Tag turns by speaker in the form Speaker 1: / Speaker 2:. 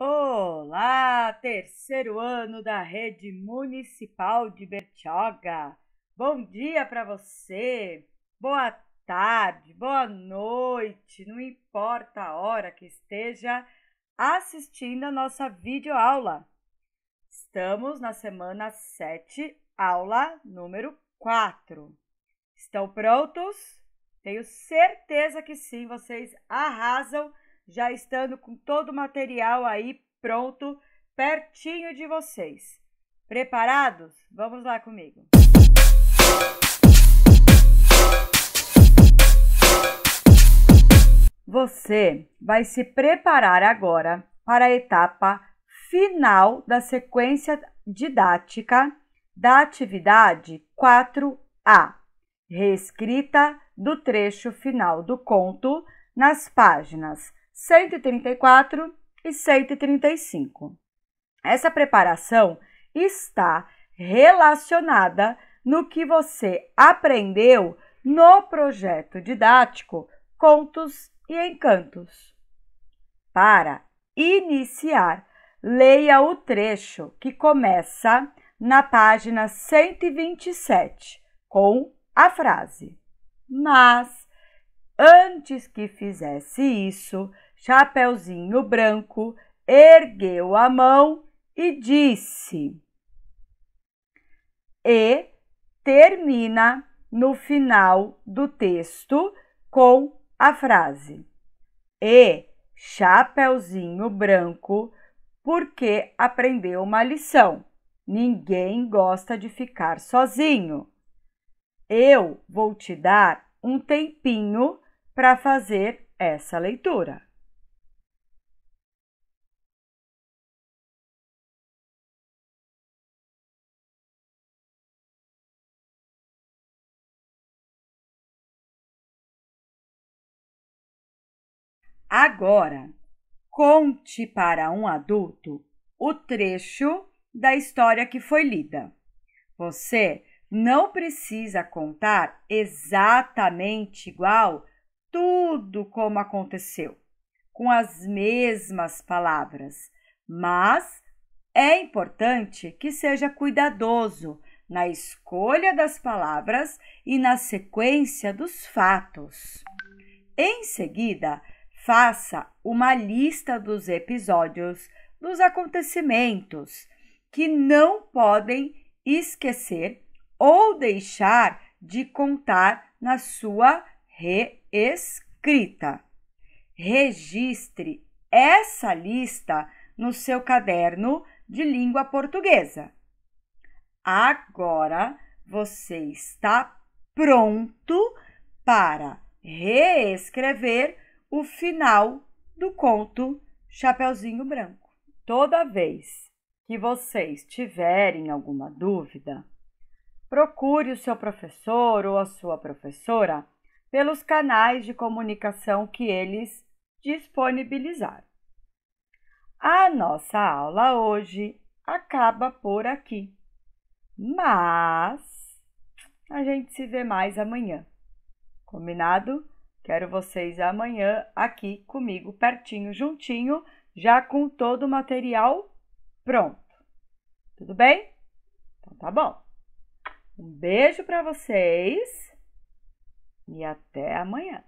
Speaker 1: Olá, terceiro ano da Rede Municipal de Bertioga. Bom dia para você. Boa tarde, boa noite, não importa a hora que esteja assistindo a nossa videoaula. Estamos na semana 7, aula número 4. Estão prontos? Tenho certeza que sim, vocês arrasam já estando com todo o material aí pronto, pertinho de vocês. Preparados? Vamos lá comigo. Você vai se preparar agora para a etapa final da sequência didática da atividade 4A, reescrita do trecho final do conto nas páginas 134 e 135. Essa preparação está relacionada no que você aprendeu no projeto didático Contos e Encantos. Para iniciar, leia o trecho que começa na página 127 com a frase: Mas antes que fizesse isso, Chapeuzinho Branco ergueu a mão e disse. E termina no final do texto com a frase: E Chapeuzinho Branco, porque aprendeu uma lição. Ninguém gosta de ficar sozinho. Eu vou te dar um tempinho para fazer essa leitura. Agora, conte para um adulto o trecho da história que foi lida. Você não precisa contar exatamente igual tudo como aconteceu, com as mesmas palavras, mas é importante que seja cuidadoso na escolha das palavras e na sequência dos fatos. Em seguida, faça uma lista dos episódios, dos acontecimentos que não podem esquecer ou deixar de contar na sua reescrita. Registre essa lista no seu caderno de língua portuguesa. Agora você está pronto para reescrever o final do conto Chapeuzinho Branco. Toda vez que vocês tiverem alguma dúvida, procure o seu professor ou a sua professora pelos canais de comunicação que eles disponibilizaram. A nossa aula hoje acaba por aqui, mas a gente se vê mais amanhã. Combinado? Quero vocês amanhã aqui comigo, pertinho, juntinho, já com todo o material pronto. Tudo bem? Então tá bom. Um beijo para vocês e até amanhã.